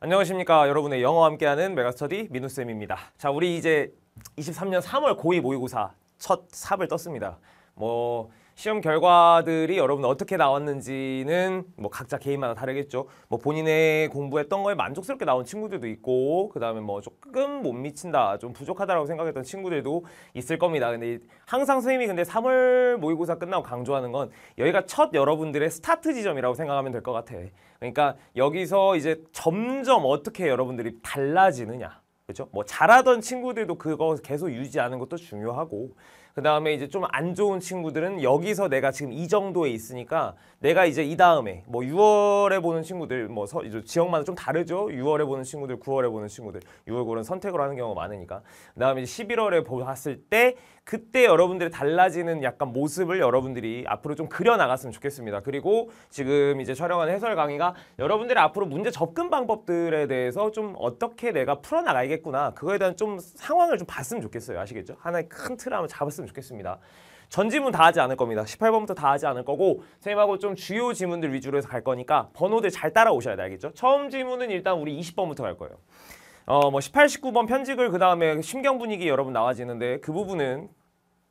안녕하십니까 여러분의 영어와 함께하는 메가스터디 민우쌤입니다 자 우리 이제 23년 3월 고2 모의고사 첫 삽을 떴습니다 뭐 시험 결과들이 여러분 어떻게 나왔는지는 뭐 각자 개인마다 다르겠죠. 뭐 본인의 공부했던 거에 만족스럽게 나온 친구들도 있고 그다음에 뭐 조금 못 미친다, 좀 부족하다라고 생각했던 친구들도 있을 겁니다. 근데 항상 선생님이 근데 3월 모의고사 끝나고 강조하는 건 여기가 첫 여러분들의 스타트 지점이라고 생각하면 될 것 같아. 그러니까 여기서 이제 점점 어떻게 여러분들이 달라지느냐. 그렇죠? 뭐 잘하던 친구들도 그거 계속 유지하는 것도 중요하고 그 다음에 이제 좀 안 좋은 친구들은 여기서 내가 지금 이 정도에 있으니까 내가 이제 이 다음에 뭐 6월에 보는 친구들 뭐 서, 지역마다 좀 다르죠. 6월에 보는 친구들, 9월에 보는 친구들 6월, 9월은 선택을 하는 경우가 많으니까 그 다음에 이제 11월에 봤을 때 그때 여러분들이 달라지는 약간 모습을 여러분들이 앞으로 좀 그려나갔으면 좋겠습니다. 그리고 지금 이제 촬영한 해설 강의가 여러분들이 앞으로 문제 접근 방법들에 대해서 좀 어떻게 내가 풀어나가야겠구나 그거에 대한 좀 상황을 좀 봤으면 좋겠어요. 아시겠죠? 하나의 큰 틀을 한번 잡았으면 좋겠어요 해으면 좋겠습니다. 전 지문 다 하지 않을 겁니다. 18번부터 다 하지 않을 거고 선생님하고 좀 주요 지문들 위주로 해서 갈 거니까 번호들 잘 따라오셔야 돼 알겠죠? 처음 지문은 일단 우리 20번부터 갈 거예요. 어 뭐 18, 19번 편직을 그 다음에 심경 분위기 여러분 나와지는데 그 부분은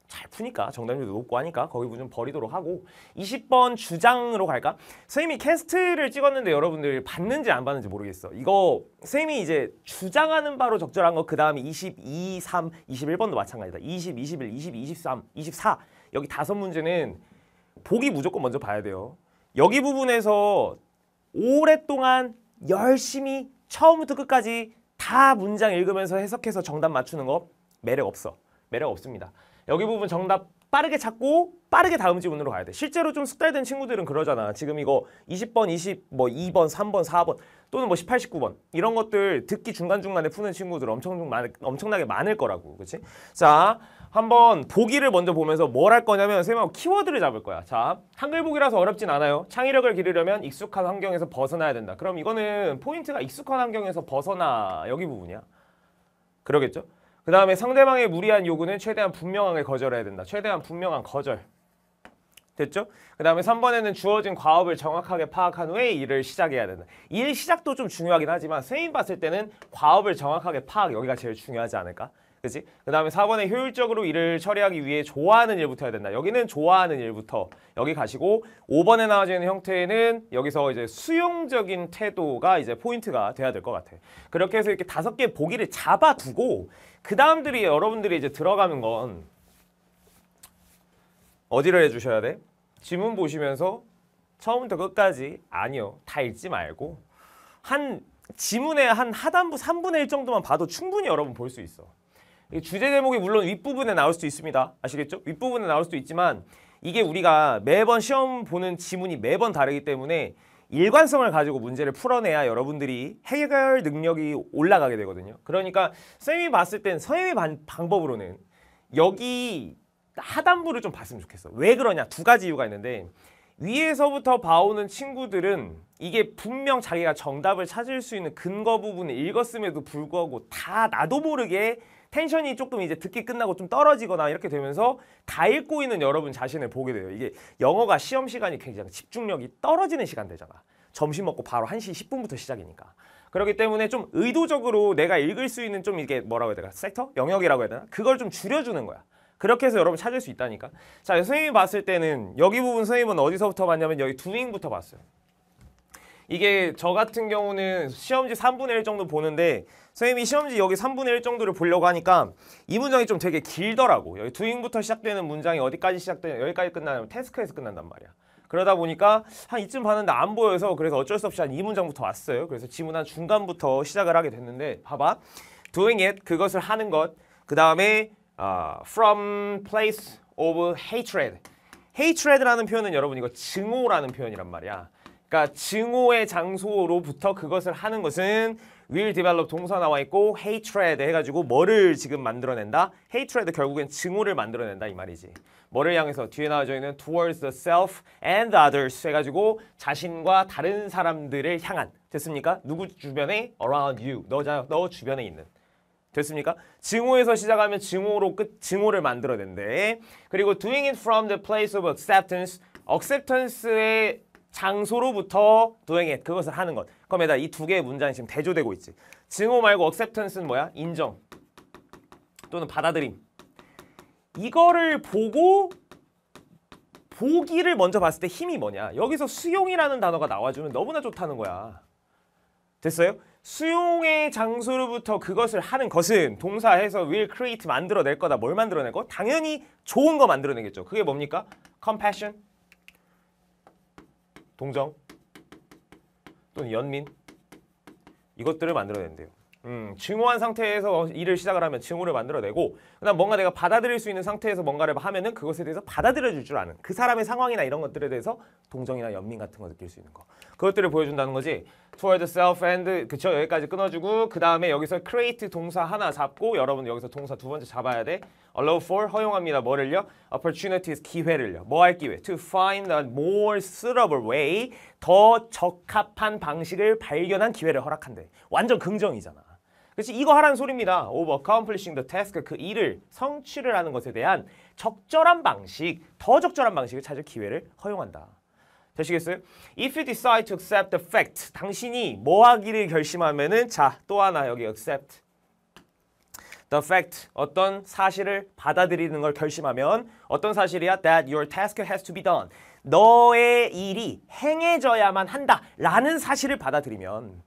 잘 푸니까 정답률도 높고 하니까 거기 좀 버리도록 하고 20번 주장으로 갈까? 선생님이 캐스트를 찍었는데 여러분들 봤는지 안 봤는지 모르겠어 이거 선생님이 이제 주장하는 바로 적절한 거 그 다음에 22, 3, 21번도 마찬가지다 20, 21, 22, 23, 24 여기 다섯 문제는 보기 무조건 먼저 봐야 돼요 여기 부분에서 오랫동안 열심히 처음부터 끝까지 다 문장 읽으면서 해석해서 정답 맞추는 거 매력 없어 매력 없습니다 여기 부분 정답 빠르게 찾고 빠르게 다음 지문으로 가야 돼. 실제로 좀 숙달된 친구들은 그러잖아. 지금 이거 20번, 20, 뭐 2번, 3번, 4번 또는 뭐 18, 19번 이런 것들 듣기 중간중간에 푸는 친구들 엄청, 엄청나게 많을 거라고. 그치? 자, 한번 보기를 먼저 보면서 뭘 할 거냐면 선생님하고 키워드를 잡을 거야. 자, 한글 보기라서 어렵진 않아요. 창의력을 기르려면 익숙한 환경에서 벗어나야 된다. 그럼 이거는 포인트가 익숙한 환경에서 벗어나 여기 부분이야. 그러겠죠? 그 다음에 상대방의 무리한 요구는 최대한 분명하게 거절해야 된다. 최대한 분명한 거절. 됐죠? 그 다음에 3번에는 주어진 과업을 정확하게 파악한 후에 일을 시작해야 된다. 일 시작도 좀 중요하긴 하지만 선생님 봤을 때는 과업을 정확하게 파악 여기가 제일 중요하지 않을까? 그지? 그 다음에 4번에 효율적으로 일을 처리하기 위해 좋아하는 일부터 해야 된다. 여기는 좋아하는 일부터 여기 가시고 5번에 나와지는 형태는 여기서 이제 수용적인 태도가 이제 포인트가 돼야 될 것 같아. 그렇게 해서 이렇게 다섯 개 보기를 잡아두고 그 다음들이 여러분들이 이제 들어가는 건 어디를 해주셔야 돼? 지문 보시면서 처음부터 끝까지 아니요 다 읽지 말고 한 지문의 한 하단부 3분의 1 정도만 봐도 충분히 여러분 볼 수 있어. 주제 제목이 물론 윗부분에 나올 수도 있습니다. 아시겠죠? 윗부분에 나올 수도 있지만 이게 우리가 매번 시험 보는 지문이 매번 다르기 때문에 일관성을 가지고 문제를 풀어내야 여러분들이 해결 능력이 올라가게 되거든요. 그러니까 선생님이 봤을 땐 선생님의 방법으로는 여기 하단부를 좀 봤으면 좋겠어. 왜 그러냐? 두 가지 이유가 있는데 위에서부터 봐오는 친구들은 이게 분명 자기가 정답을 찾을 수 있는 근거 부분을 읽었음에도 불구하고 다 나도 모르게 텐션이 조금 이제 듣기 끝나고 좀 떨어지거나 이렇게 되면서 다 읽고 있는 여러분 자신을 보게 돼요. 이게 영어가 시험 시간이 굉장히 집중력이 떨어지는 시간 되잖아. 점심 먹고 바로 한시 10분부터 시작이니까. 그렇기 때문에 좀 의도적으로 내가 읽을 수 있는 좀 이게 뭐라고 해야 되나? 섹터? 영역이라고 해야 되나? 그걸 좀 줄여주는 거야. 그렇게 해서 여러분 찾을 수 있다니까. 자, 선생님이 봤을 때는 여기 부분 선생님은 어디서부터 봤냐면 여기 두잉부터 봤어요. 이게 저 같은 경우는 시험지 3분의 1 정도 보는데 선생님이 시험지 여기 3분의 1 정도를 보려고 하니까 이 문장이 좀 되게 길더라고 여기 두잉부터 시작되는 문장이 어디까지 시작되냐 여기까지 끝나면 태스크에서 끝난단 말이야 그러다 보니까 한 이쯤 봤는데 안 보여서 그래서 어쩔 수 없이 한 이 문장부터 왔어요 그래서 지문 한 중간부터 시작을 하게 됐는데 봐봐 doing it 그것을 하는 것그 다음에 어, 아, from place of hatred hatred라는 표현은 여러분 이거 증오라는 표현이란 말이야 그러니까 증오의 장소로부터 그것을 하는 것은 will develop 동사 나와 있고 hatred 해가지고 뭐를 지금 만들어낸다? hatred 결국엔 증오를 만들어낸다 이 말이지. 뭐를 향해서 뒤에 나와져 있는 towards the self and others 해가지고 자신과 다른 사람들을 향한 됐습니까? 누구 주변에? around you 너, 너 주변에 있는 됐습니까? 증오에서 시작하면 증오로 끝 증오를 만들어낸대. 그리고 doing it from the place of acceptance acceptance의 장소로부터 도행해 그것을 하는 것. 그럼 얘들 이두 개의 문장이 지금 대조되고 있지. 증오 말고 acceptance는 뭐야? 인정 또는 받아들임. 이거를 보고 보기를 먼저 봤을 때 힘이 뭐냐. 여기서 수용이라는 단어가 나와주면 너무나 좋다는 거야. 됐어요? 수용의 장소로부터 그것을 하는 것은 동사해서 will create 만들어낼 거다. 뭘 만들어낼 거? 당연히 좋은 거 만들어내겠죠. 그게 뭡니까? compassion, 동정 또는 연민 이것들을 만들어야 된대요. 음, 증오한 상태에서 일을 시작을 하면 증오를 만들어내고 그다음 뭔가 내가 받아들일 수 있는 상태에서 뭔가를 하면은 그것에 대해서 받아들여 줄줄 아는 그 사람의 상황이나 이런 것들에 대해서 동정이나 연민 같은 거 느낄 수 있는 거 그것들을 보여준다는 거지 toward self and 그쵸 여기까지 끊어주고 그 다음에 여기서 create 동사 하나 잡고 여러분 여기서 동사 두 번째 잡아야 돼 allow for 허용합니다 뭐를요? opportunities 기회를요 뭐 할 기회? to find a more suitable way 더 적합한 방식을 발견한 기회를 허락한대 완전 긍정이잖아 그렇 이거 하라는 소리입니다 overcomplishing the task 그 일을 성취를 하는 것에 대한 적절한 방식 더 적절한 방식을 찾을 기회를 허용한다 되시겠어요? If you decide to accept the fact, 당신이 뭐 하기를 결심하면은 자, 또 하나 여기 accept. The fact, 어떤 사실을 받아들이는 걸 결심하면 어떤 사실이야? That your task has to be done. 너의 일이 행해져야만 한다 라는 사실을 받아들이면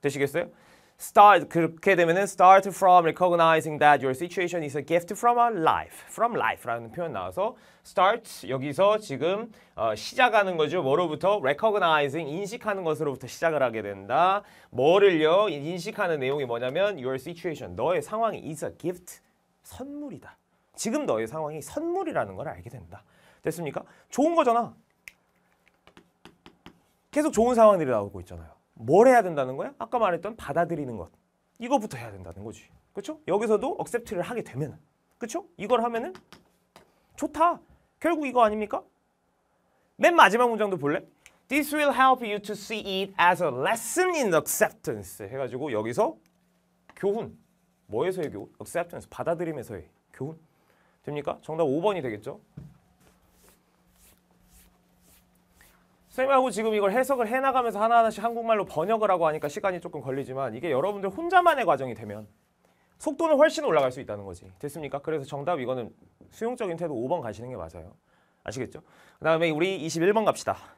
되시겠어요? start 그렇게 되면은 start from recognizing that your situation is a gift from a life. from life라는 표현 나와서 start 여기서 지금 어, 시작하는 거죠. 뭐로부터 recognizing 인식하는 것으로부터 시작을 하게 된다. 뭐를요? 인식하는 내용이 뭐냐면 your situation 너의 상황이 is a gift 선물이다. 지금 너의 상황이 선물이라는 걸 알게 된다. 됐습니까? 좋은 거잖아. 계속 좋은 상황들이 나오고 있잖아요. 뭘 해야 된다는 거야? 아까 말했던 받아들이는 것. 이거부터 해야 된다는 거지. 그렇죠? 여기서도 accept를 하게 되면 그렇죠? 이걸 하면은 좋다. 결국 이거 아닙니까? 맨 마지막 문장도 볼래? This will help you to see it as a lesson in acceptance 해가지고 여기서 교훈 뭐에서의 교훈? acceptance 받아들임에서의 교훈 됩니까? 정답 5번이 되겠죠? 선생님하고 지금 이걸 해석을 해나가면서 하나하나씩 한국말로 번역을 하고 하니까 시간이 조금 걸리지만 이게 여러분들 혼자만의 과정이 되면 속도는 훨씬 올라갈 수 있다는 거지. 됐습니까? 그래서 정답 이거는 수용적인 태도 5번 가시는 게 맞아요. 아시겠죠? 그 다음에 우리 21번 갑시다.